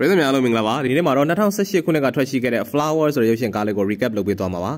ပရိသတ်များအားလုံးမင်္ဂလာပါဒီနေ့မှာတော့2018ခုနှစ်ကထွက်ရှိခဲ့တဲ့ Flower ဆိုတဲ့ရုပ်ရှင်ကားလေးကို recap လုပ်ပေးသွားမှာပါ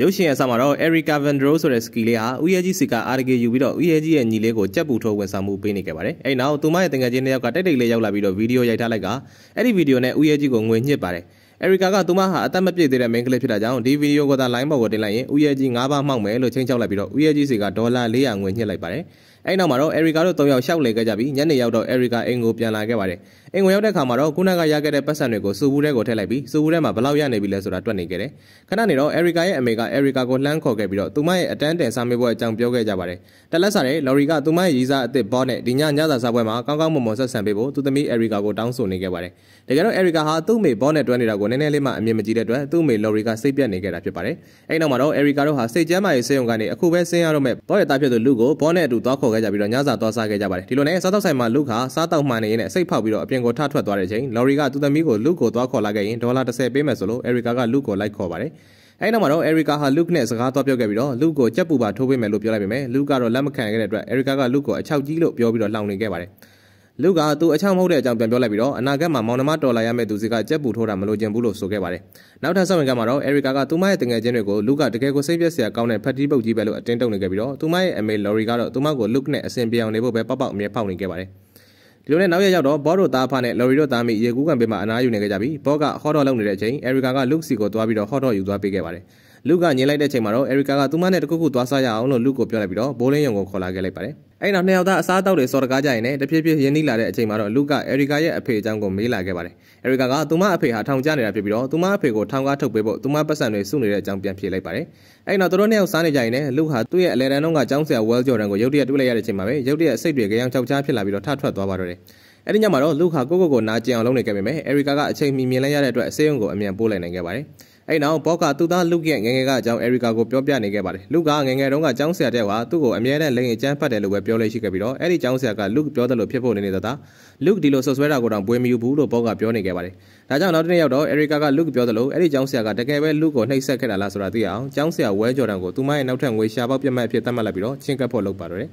ရုပ်ရှင်ရဲ့အစမှာတော့ Erica Vendro ဆိုတဲ့စကီလေးဟာဦးရဲကြီးစီက RG ယူပြီးတော့ဦးရဲကြီးရဲ့ညီလေးကိုကြက်ပူထိုးဝန်ဆောင်မှုပေးနေခဲ့ပါတယ်အဲ့နောက်သူမရဲ့တငယ်ချင်းတစ်ယောက်ကတိတ်တိတ်လေးရောက်လာပြီးတော့ဗီဒီယိုရိုက်ထားလိုက်ကအဲ့ဒီဗီဒီယိုနဲ့ဦးရဲကြီးကိုငွေညှစ်ပါတယ်အရီကာကသူမဟာအသက်မပြည့်သေးတဲ့မိန်းကလေးဖြစ်တာကြောင့်ဒီဗီဒီယိုကိုသာ line ပေါ်ကိုတင်လိုက်ရင်ဦးရဲကြီး၅ပါးမှောက်မယ်လို့ချိန်ချောက်လိုက်ပြီးတော့ဦးရဲကြီးစီကဒေါ်လာ400ငွေညှစ်လိုက်ပါတယ်။အဲ့နောက်မှာတော့ Erica တို့၃ယောက်ရှောက်လေခဲ့ကြပြီးညနေရောက်တော့ Erica အိမ်ကိုပြန်လာခဲ့ပါတယ်အိမ်ကိုရောက်တဲ့အခါမှာတော့ခုနကရခဲ့တဲ့ပတ်စံတွေကိုစူဘူးထဲကိုထည့်လိုက်ပြီးစူဘူးထဲမှာဘလောက်ရနေပြီလဲဆိုတာတွေ့နေခဲ့တယ်ခဏနေတော့ Erica ရဲ့အမေက Erica ကိုလှမ်းခေါ်ခဲ့ပြီးတော့သူမရဲ့အတန်းတင်စာမေးပွဲအကြောင်းပြောခဲ့ကြပါတယ်တလက်စားတဲ့ Lori ကသူမရဲ့ရီစာအစ်စ်ဘောနဲ့ဒီညညစာစားပွဲမှာကောင်းကောင်းမွန်မွန်ဆက်ဆံပေးဖို့သူသမီး Erica ကိုတောင်းဆိုနေခဲ့ပါတယ်တကယ်တော့ Erica ဟာသူ့မေဘောနဲ့တွဲနေတာကိုနည်းနည်းလေးမှအမြင်မကြည့်တဲ့အတွက်သူ့မေ Lori ကစိတ်ပြတ်နေခဲ့တာဖြစ်ပါတယ်အဲ့နောက်မှာတော့ Erica တို့ဟာစိတ်ကျမ်းမာရေးစေယုံကနေအခုပဲဆင်းရတော့မဲ့ဘောရဲ့တားဖြစ်သူလူကိုဘောနဲ့အတူသွားခေါ်ပေါ်ခဲ့ကြပြီးတော့ညစာသွားစားခဲ့ကြပါတယ်ဒီလိုနဲ့စားတော့ဆိုင်မှာလူခါစားတော့မှန်နေရင်စိတ်ဖောက်ပြီးတော့အပြင်ကိုထထွက်သွားတဲ့ချိန်လော်ရီကသူ့သမီးကိုလူကိုသွားခေါ်လာခဲ့ရင်ဒေါ်လာ30ပေးမယ်ဆိုလို့အဲရီကာကလူကိုလိုက်ခေါ်ပါတယ်အဲ့နောက်မှာတော့အဲရီကာဟာလူနဲ့စကားသွားပြောခဲ့ပြီးတော့လူကိုကြက်ပူပါထိုးပေးမယ်လို့ပြောလိုက်ပေမဲ့လူကတော့လက်မခံခဲ့တဲ့အတွက်အဲရီကာကလူကိုအချောက်ကြီးလို့ပြောပြီးတော့လှောင်နေခဲ့ပါတယ်။လူကသူအချောင်းမဟုတ်တဲ့အကြောင်းပြန်ပြောလိုက်ပြီးတော့အနာဂတ်မှာမောင်နှမတော်လာရမယ့်သူစီကကြက်ပူထိုးတာမလိုချင်ဘူးလို့ဆိုခဲ့ပါတယ်။နောက်ထပ်ဆောင်းဝင်ကမှာတော့အဲရီကာကသူမရဲ့တငယ်ချင်းတွေကိုလူကတကယ်ကိုစိတ်ပြက်စရာကောင်းတဲ့ဖက်တီးပုတ်ကြီးပဲလို့အတင်းတုံနေခဲ့ပြီးတော့သူမရဲ့အမေလော်ရီကတော့သူမကိုလုကနဲ့အဆင်ပြေအောင်နေဖို့ပဲပေါက်ပေါက်အမြဲဖောက်နေခဲ့ပါတယ်။ဒီလိုနဲ့နောက်ရက်ရောက်တော့ဘော့တို့သားဖားနဲ့လော်ရီတို့သားမိရေကူးကန်ပေးမှအနားယူနေကြပြီဘော့ကဟော့တော့လုပ်နေတဲ့အချိန်အဲရီကာကလုတ်စီကိုသွားပြီးတော့ဟော့တော့ယူသွားပေးခဲ့ပါတယ်လူကညင်လိုက်တဲ့အချိန်မှာတော့ Erica ကသူမနဲ့တခုခုသွားစားရအောင်လို့လူကိုပြောလိုက်ပြီးတော့ဘိုးလင်းယုံကိုခေါ်လာခဲ့လိုက်ပါတယ်။အဲ့နောက်နှစ်ယောက်သားအစားအသောက်တွေစော်တကားကြရင်လည်းတဖြည်းဖြည်းရင်းနှီးလာတဲ့အချိန်မှာတော့လူက Erica ရဲ့အဖေအကြောင်းကိုမေးလာခဲ့ပါတယ်။ Erica ကသူမအဖေဟာထောင်ကျနေတာဖြစ်ပြီးတော့သူမအဖေကိုထောင်ကားထုတ်ပေးဖို့သူမပတ်စံတွေစုနေတဲ့အကြောင်းပြန်ဖြေလိုက်ပါတယ်။အဲ့နောက်သူတို့နှစ်ယောက်စားနေကြရင်လည်းလူဟာသူ့ရဲ့အလဲတန်းတော့ကကျောင်းဆရာ Well Jordan ကိုရုတ်တရက်တွေ့လိုက်ရတဲ့အချိန်မှာပဲရုတ်တရက်စိတ်တွေကြောင်ချောက်ချားဖြစ်လာပြီးတော့ထထွက်သွားပါတော့တယ်။အဲ့ဒီညမှာတော့လူဟာကိုကိုကိုနာကျင်အောင်လုပ်နေခဲ့ပေမဲ့ Erica ကအချိန်မီမြင်လိုက်ရတဲ့အတွက်အစေးုံကိုအမြန်ပို့လိုက်နိုင်ခဲ့ပါတယ်။အဲ့နောက်ဘော့ကသူ့သားလူကရဲ့ငငယ်ကအကြောင်းအဲရီကာကိုပြောပြနေခဲ့ပါတယ်လူကငငယ်တုန်းကကျောင်းဆရာတဲ့ကသူ့ကိုအမြဲတမ်းလိန်အကျန်းဖတ်တယ်လို့ပဲပြောလို့ရှိခဲ့ပြီးတော့အဲ့ဒီကျောင်းဆရာကလူပြောတယ်လို့ဖြစ်ဖို့နေနေတာသာလူဒီလိုဆွဆွဲတာကိုတော့ဘွေမယူဘူးလို့ဘော့ကပြောနေခဲ့ပါတယ်ဒါကြောင့်နောက်တစ်နေ့ရောက်တော့အဲရီကာကလူပြောတယ်လို့အဲ့ဒီကျောင်းဆရာကတကယ်ပဲလူကိုနှိပ်စက်ခဲ့တာလားဆိုတာသိအောင်ကျောင်းဆရာဝဲဂျော်ဒန်ကိုသူမရဲ့နောက်ထပ်ငွေရှာပေါက်ပြတ်မှတ်အဖြစ်သတ်မှတ်လိုက်ပြီးတော့ချင်းကပ်ဖို့လုပ်ပါတော့တယ်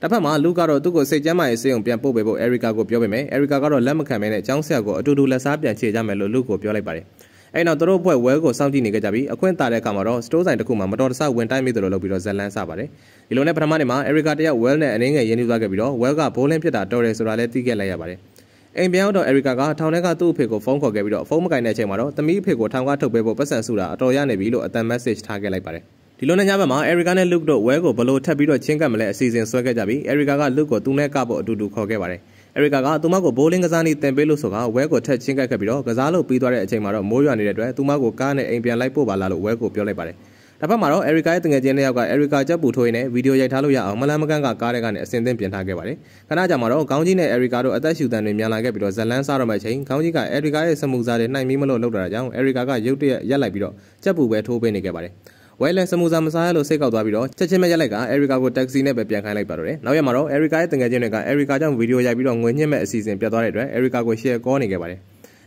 တစ်ဖက်မှာလူကတော့သူ့ကိုစိတ်ကျမ်းမာရေးစေယုံပြန်ပို့ပေးဖို့အဲရီကာကိုပြောပေမဲ့အဲရီကာကတော့လက်မခံဘဲနဲ့ကျောင်းဆရာကိုအတူတူလက်စားပြန်ချေကြမယ်လို့လူကိုပြောလိုက်ပါတယ်။အဲ့နောက်သူတို့ဘွဲ့ဝဲကိုစောင့်ကြည့်နေကြပြီးအခွင့်တာတဲ့အခါမှာတော့စတိုးဆိုင်တစ်ခုမှာမတော်တဆဝင်တိုက်မိတယ်လို့လုပ်ပြီးတော့ဇက်လန်းစပါတယ်ဒီလိုနဲ့ပထမနေ့မှာအရီကာတယောက်ဝဲနဲ့အနှင်းငယ်ရင်းနှီးသွားခဲ့ပြီးတော့ဝဲကဘိုးလင်းဖြစ်တာတော်တယ်ဆိုတာလည်းသိခဲ့လိုက်ရပါတယ်အိမ်ပြောင်းတော့အရီကာကထောင်ထဲကသူ့အဖေကိုဖုန်းခေါ်ခဲ့ပြီးတော့ဖုန်းမကင်တဲ့အချိန်မှာတော့သမီးအဖေကိုထောင်ကထုတ်ပေးဖို့ပတ်စံစုတာအတော်ရနေပြီလို့အတန် message ထားခဲ့လိုက်ပါတယ်ဒီလိုနဲ့ညဘက်မှာအရီကာနဲ့လုကတို့ဝဲကိုဘလို့ထပ်ပြီးတော့ချင်းကပ်မလဲအစီအစဉ်ဆွဲခဲ့ကြပြီးအရီကာကလုကကိုသူ့နဲ့ကဖို့အတူတူခေါ်ခဲ့ပါတယ်အရီကာကသူမကိုဘိုးလင်းကစားနည်းတင်ပေးလို့ဆိုကဝဲကိုထက်ချင်းကပ်ခဲ့ပြီးတော့ကစားလို့ပြီးသွားတဲ့အချိန်မှာတော့မိုးရွာနေတဲ့အတွက်သူမကိုကားနဲ့အိမ်ပြန်လိုက်ပို့ပါလားလို့ဝဲကိုပြောလိုက်ပါတယ်။တစ်ဖက်မှာတော့အရီကာရဲ့တငယ်ချင်းတစ်ယောက်ကအဲရီကာကြက်ပူထိုးရင်းနဲ့ဗီဒီယိုရိုက်ထားလို့ရအောင်မလန်မကန့်ကကားထဲကနေအစင်သင်ပြင်ထားခဲ့ပါတယ်။ခဏကြာမှာတော့ခေါင်းကြီးနဲ့အဲရီကာတို့အသက်ရှူတန်တွေမြန်လာခဲ့ပြီးတော့ဇလန်းစားတော့မဲ့အချိန်ခေါင်းကြီးကအဲရီကာရဲ့စမှုစားတွေနှိုင်မီးမလို့လောက်တာကြောင့်အဲရီကာကရုတ်တရက်ရက်လိုက်ပြီးတော့ကြက်ပူပဲထိုးပေးနေခဲ့ပါတယ်။ဝဲလန်စမူစာမစားရလို့စိတ်ကောက်သွားပြီးတော့ချက်ချင်းပဲရက်လိုက်ကအဲရီကာကိုတက္ကစီနဲ့ပဲပြန်ခိုင်းလိုက်ပါတော့တယ်နောက်ရက်မှာတော့အဲရီကာရဲ့တငယ်ချင်းတွေကအဲရီကာကြောင့်ဗီဒီယိုရိုက်ပြီးတော့ငွေညှစ်မဲ့အစီအစဉ်ပြတ်သွားတဲ့အတွက်အဲရီကာကို share ကောနေခဲ့ပါတယ်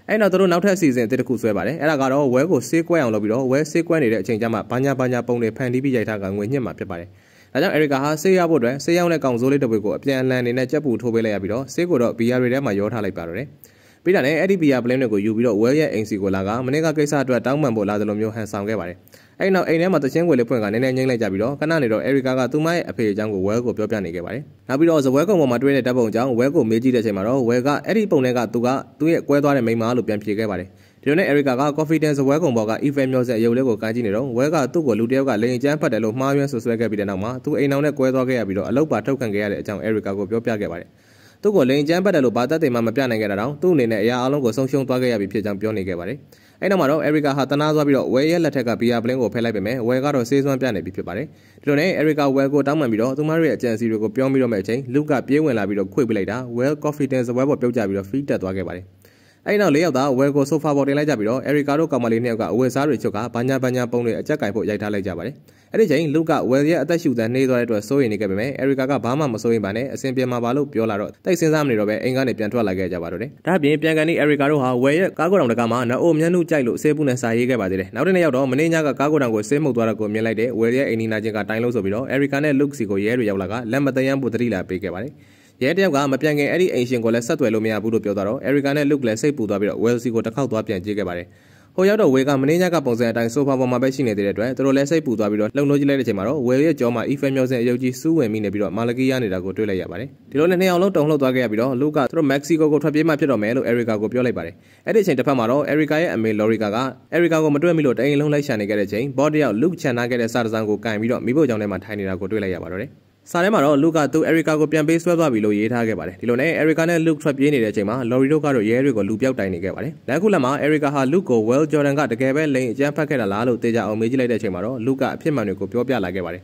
အဲ့တော့တို့နောက်ထပ်အစီအစဉ်တစ်တစ်ခုဆွဲပါတယ်အဲ့ဒါကတော့ဝဲကိုစေးကွဲအောင်လုပ်ပြီးတော့ဝဲစေးကွဲနေတဲ့အချိန်ကျမှဘာညာဘာညာပုံတွေဖန်တီးပြီးရိုက်ထားကငွေညှစ်မှာဖြစ်ပါတယ်ဒါကြောင့်အရီကာဟာဆေးရဖို့အတွက်ဆေးရောင်းတဲ့ကောင်စိုးလေးတစ်ပွေကိုအပြန်အလှန်နေနဲ့ကြက်ပူထိုးပေးလိုက်ရပြီးတော့ဆေးကိုတော့ဘီယာတွေထဲမှာရောထားလိုက်ပါတော့တယ်။ပြီးတာနဲ့အဲ့ဒီဘီယာပလင်းတွေကိုယူပြီးတော့ဝဲရဲ့အိမ်စီကိုလာကမနေ့ကကိစ္စအတွက်တောင်းပန်ဖို့လာသလိုမျိုးဟန်ဆောင်ခဲ့ပါတယ်အဲ့နောက်အိမ်ထဲမှာတချင်းကိုလေးဖွင့်ကနည်းနည်းငိမ့်လိုက်ကြပြီးတော့ခဏနေတော့အဲရီကာကသူမရဲ့အဖေအကြောင်းကိုဝဲကိုပြောပြနေခဲ့ပါတယ်နောက်ပြီးတော့ဇပွဲကုံပေါ်မှာတွေ့တဲ့ဓာတ်ပုံအကြောင်းဝဲကိုမေးကြည့်တဲ့အချိန်မှာတော့ဝဲကအဲ့ဒီပုံထဲကသူကသူ့ရဲ့ကွဲသွားတဲ့မိန်းမလို့ပြန်ဖြေခဲ့ပါတယ်ဒီလိုနဲ့ Erica က confidence ဝဲကုံပေါ်က event music ရုပ်လေးကိုကမ်းကြည့်နေတော့ဝဲကသူ့ကိုလူတယောက်ကလိန်ကျန်းဖတ်တယ်လို့မှားယွင်းဆွဆွဲခဲ့ပြီးတဲ့နောက်မှာသူအိမ်အောင်နဲ့ကွဲသွားခဲ့ရပြီးတော့အလုပ်ပါထုတ်ခံခဲ့ရတဲ့အကြောင်း Erica ကိုပြောပြခဲ့ပါတယ်။သူ့ကိုလိန်ကျမ်းပတ်တယ်လို့ဘာသက်သေမှမပြနိုင်ခဲ့တာတောင်သူ့အနေနဲ့အရာအလုံးကိုဆုံးရှုံးသွားခဲ့ရပြီဖြစ်ကြောင်းပြောနေခဲ့ပါတယ်။အဲ့နောက်မှာတော့အရီကာဟာတနာသွားပြီးတော့ဝဲရဲ့လက်ထက်ကဘီယာပလင်းကိုဖဲလိုက်ပေမဲ့ဝဲကတော့စေးစွမ်းပြနေပြီဖြစ်ပါတယ်။ဒီလိုနဲ့အရီကာဝဲကိုတောင်းပန်ပြီးတော့သူမရဲ့အကြံစီတွေကိုပြောပြီးတော့မဲ့အချိန်လူကပြေးဝင်လာပြီးတော့ခွေပစ်လိုက်တာဝဲကော်ဖီတင်စပွဲပေါ်ပြုတ်ကျပြီးတော့ဖီးတက်သွားခဲ့ပါတယ်။အဲဒီနောက်လေးယောက်သားဝဲကိုဆိုဖာပေါ်တင်လိုက်ကြပြီးတော့အရီကာတို့ကောင်မလေးနှစ်ယောက်ကအဝယ်စားတွေချုပ်ကဘာညာဘာညာပုံတွေအကြက်ကင်ဖို့ရိုက်ထားလိုက်ကြပါတယ်။အဲဒီချိန်လူကဝယ်ရဲ့အသက်ရှူသန်နေသွားတဲ့အတွက်စိုးရိမ်နေခဲ့ပေမဲ့အရီကာကဘာမှမစိုးရိမ်ပါနဲ့အစင်ပြေမှာပါလို့ပြောလာတော့တိတ်စဉ်းစားမနေတော့ပဲအိမ်ကနေပြန်ထွက်လာခဲ့ကြပါတော့တယ်။ဒါ့အပြင်ပြန်ကန်နေအရီကာတို့ဟာဝယ်ရဲ့ကားကိုတောင်တကမှာနအိုမြန်းနှုတ်ကြိုက်လို့ဆေးပူနဲ့စာရေးခဲ့ပါသေးတယ်။နောက်တစ်နေ့ရောက်တော့မင်းညာကကားကိုတောင်ကိုဆေးမှုတ်သွားတာကိုမြင်လိုက်တဲ့ဝယ်ရဲ့အိမ်နီနာချင်းကတိုင်းလို့ဆိုပြီးတော့အရီကာနဲ့လုတ်စီကိုရဲတွေရောက်လာကလက်မတယမ်းဖို့တတိလာပေးခဲ့ပါတယ်။ရဲတယောက်ကမပြန်ခင်အဲ့ဒီအိမ်ရှင်ကိုလည်းဆက်သွယ်လို့မရဘူးလို့ပြောသွားတော့ Erica နဲ့ Luke လည်းစိတ်ပူသွားပြီးတော့ Welsi ကိုတစ်ခေါက်သွားပြန်ကြည့်ခဲ့ပါတယ်ဟိုရောက်တော့ဝေကမင်းညကပုံစံအတိုင်းဆိုဖာပေါ်မှာပဲရှိနေတဲ့အတွက်သူတို့လည်းစိတ်ပူသွားပြီးတော့လှုံ့နှိုးကြည့်လိုက်တဲ့အချိန်မှာတော့ဝေရဲ့ကြောမှာ Eiffel မျိုးစင်အယုတ်ကြီးစူးဝင်မိနေပြီးတော့မာလကီရနေတာကိုတွေ့လိုက်ရပါတယ်ဒီလိုနဲ့နှစ်အောင်လုံးတုံလှုပ်သွားခဲ့ရပြီးတော့လူကသူတို့မက္ကဆီကိုကိုထွက်ပြေးမှဖြစ်တော့မယ်လို့ Erica ကိုပြောလိုက်ပါတယ်အဲ့ဒီအချိန်တစ်ဖက်မှာတော့ Erica ရဲ့အမေ Lorica က Erica ကိုမတွေ့မိလို့တိုင်အိမ်လုံးလိုက်ရှာနေခဲ့တဲ့အချိန်ဘော့တယောက် Luke ချန်နာခဲ့တဲ့စာတစောင်းကိုကင်ပြီးတော့မိဖို့ကြောင့်ထဲမှာထိုင်နေတာကိုတွေ့လိုက်ရပါတော့တယ်စာထဲမှာတော့လူကသူ့ Erica ကိုပြန်ပေးဆွဲသွားပြီလို့ရေးထားခဲ့ပါတယ်ဒီလိုနဲ့ Erica နဲ့ Luke ထွက်ပြေးနေတဲ့အချိန်မှာ Lori တို့ကတော့ရဲတွေကိုလူပြောက်တိုင်နေခဲ့ပါတယ်လမ်းခုလက်မှာ Erica ဟာ Luke ကို Well Jordan ကတကယ်ပဲလိန်အကြမ်းဖက်ခဲ့တာလားလို့တေချာအောင်မေးကြည့်လိုက်တဲ့အချိန်မှာတော့ Luke ကအဖြစ်မှန်တွေကိုပြောပြလာခဲ့ပါတယ်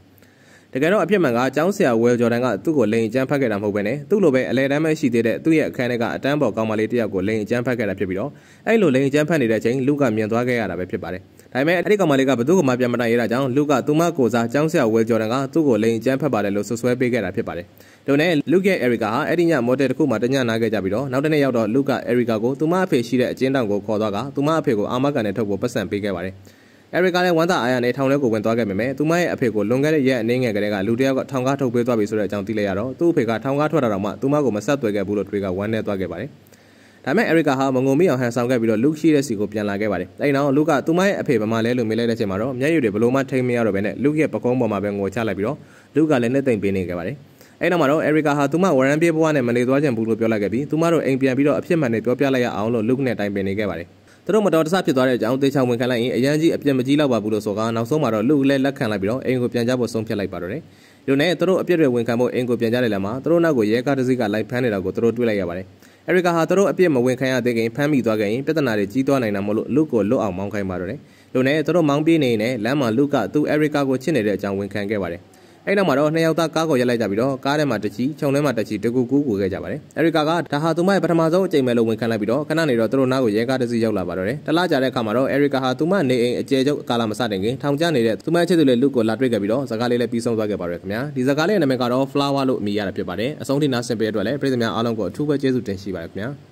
တကယ်တော့အဖြစ်မှန်ကကျောင်းဆရာ Well Jordan ကသူ့ကိုလိန်အကြမ်းဖက်ခဲ့တာမဟုတ်ဘဲနဲ့သူ့လိုပဲအလဲတမ်းပဲရှိသေးတဲ့သူ့ရဲ့အခန်းထဲကအတန်းပေါ်ကောင်းမလေးတယောက်ကိုလိန်အကြမ်းဖက်ခဲ့တာဖြစ်ပြီးတော့အဲ့လိုလိန်အကြမ်းဖက်နေတဲ့အချိန် Luke ကမြင်သွားခဲ့ရတာပဲဖြစ်ပါတယ်ဒါပေမဲ့အဲ့ဒီကောင်မလေးကဘသူ့ကိုမှပြန်မနိုင်ရတာကြောင့်လူကသူမကိုစားចောင်းဆရာဝဲဂျော်ဒန်ကသူ့ကိုလိန်ကျန်းဖက်ပါတယ်လို့ဆွဆွဲပေးခဲ့တာဖြစ်ပါတယ်။ဒါနဲ့လူကရဲ့အရီကာဟာအဲ့ဒီညမော်တယ်တစ်ခုမှတညနာခဲ့ကြပြီးတော့နောက်တစ်နေ့ရောက်တော့လူကအရီကာကိုသူမအဖေရှိတဲ့အကျဉ်းတောင်ကိုခေါ်သွားကသူမအဖေကိုအာမခံနဲ့ထုတ်ဖို့ပတ်စံပေးခဲ့ပါတယ်။အဲရီကာလည်းဝမ်းသာအားရနဲ့ထောင်ထဲကိုဝင်သွားခဲ့ပေမဲ့သူမရဲ့အဖေကိုလွန်ခဲ့တဲ့ရက်အနည်းငယ်ကတည်းကလူတစ်ယောက်ကထောင်ကားထုတ်ပေးသွားပြီဆိုတဲ့အကြောင်းသိလိုက်ရတော့သူ့အဖေကထောင်ကားထွက်လာတော့မှသူမကိုမဆက်သွယ်ခဲ့ဘူးလို့တွေကဝမ်းနဲ့သွားခဲ့ပါတယ်။ဒါမဲ့ Erica ဟာမငုံမိအောင်ဟန်ဆောင်ခဲ့ပြီးတော့ Luke ရှိတဲ့စီကိုပြန်လာခဲ့ပါတယ်။အဲဒီနောက် Luke ကသူမရဲ့အဖေဗမာလဲလို့မေးလိုက်တဲ့အချိန်မှာတော့မျက်ရည်တွေဘလို့မှထိမ့်မရတော့ဘဲနဲ့ Luke ရဲ့ပကုံးပေါ်မှာပဲငိုချလိုက်ပြီးတော့ Luke ကလည်းနှစ်သိမ့်ပေးနေခဲ့ပါတယ်။အဲနောက်မှာတော့ Erica ဟာသူမဝရန်ပြေးဘဝနဲ့မနေသွားချင်ဘူးလို့ပြောလိုက်ခဲ့ပြီးသူမတို့အိမ်ပြန်ပြီးတော့အဖြစ်မှန်တွေပြောပြလိုက်ရအောင်လို့ Luke နဲ့တိုင်ပင်နေခဲ့ပါတယ်။သူတို့မတော်တဆဖြစ်သွားတဲ့အကြောင်းသေချာဝင်ခံလိုက်ရင်အရန်ကြီးအပြစ်မကြီးတော့ပါဘူးလို့ဆိုကာနောက်ဆုံးမှာတော့လူလည်းလက်ခံလိုက်ပြီးတော့အိမ်ကိုပြန်ကြဖို့ဆုံးဖြတ်လိုက်ပါတော့တယ်။လူနဲ့သူတို့အပြစ်တွေဝင်ခံဖို့အိမ်ကိုပြန်ကြတဲ့လမ်းမှာသူတို့နောက်ကိုရဲကားတစ်စီးကလိုက်ဖမ်းနေတာကိုသူတို့တွေ့လိုက်ရပါတယ်။။အရီကာဟာသူတို့အပြစ်မဝင်ခံရသေးခင်ဖမ်းမိသွားခဲ့ရင်ပြဿနာတွေကြီးသွားနိုင်တာမို့လို့လူကိုလွတ်အောင်မောင်းခိုင်းပါတော့တယ်။လူနဲ့သူတို့မောင်းပြေးနေရင်လည်းလမ်းမှာလူကသူ့အရီကာကိုချစ်နေတဲ့အကြောင်းဝန်ခံခဲ့ပါတယ်။အဲ့နောက်မှာတော့နှစ်ယောက်သားကားကိုရက်လိုက်ကြပြီးတော့ကားထဲမှာတချီခြုံထဲမှာတချီတကူကူကိုခဲ့ကြပါတယ်။အဲဒီကာကဒါဟာသူမရဲ့ပထမဆုံးအကြိမ်ပဲလို့ဝန်ခံလိုက်ပြီးတော့ခဏနေတော့သူတို့နားကိုရဲကားတစ်စီးရောက်လာပါတော့တယ်။တလားကြတဲ့အခါမှာတော့အဲဒီကာဟာသူမနေအိမ်အကျယ်ချုပ်ကာလာမစတင်ခင်ထောင်ကျနေတဲ့သူမချစ်သူလေးလူကိုလာတွေ့ခဲ့ပြီးတော့စကားလေးလည်းပြီးဆုံးသွားခဲ့ပါရယ်ခင်ဗျာ။ဒီစကားလေးရဲ့နာမည်ကတော့ Flower လို့အမည်ရတာဖြစ်ပါတယ်။အဆုံးထိနားဆင်ပေးတဲ့အတွက်လည်းပြည်သူများအားလုံးကိုအထူးပဲကျေးဇူးတင်ရှိပါတယ်ခင်ဗျာ။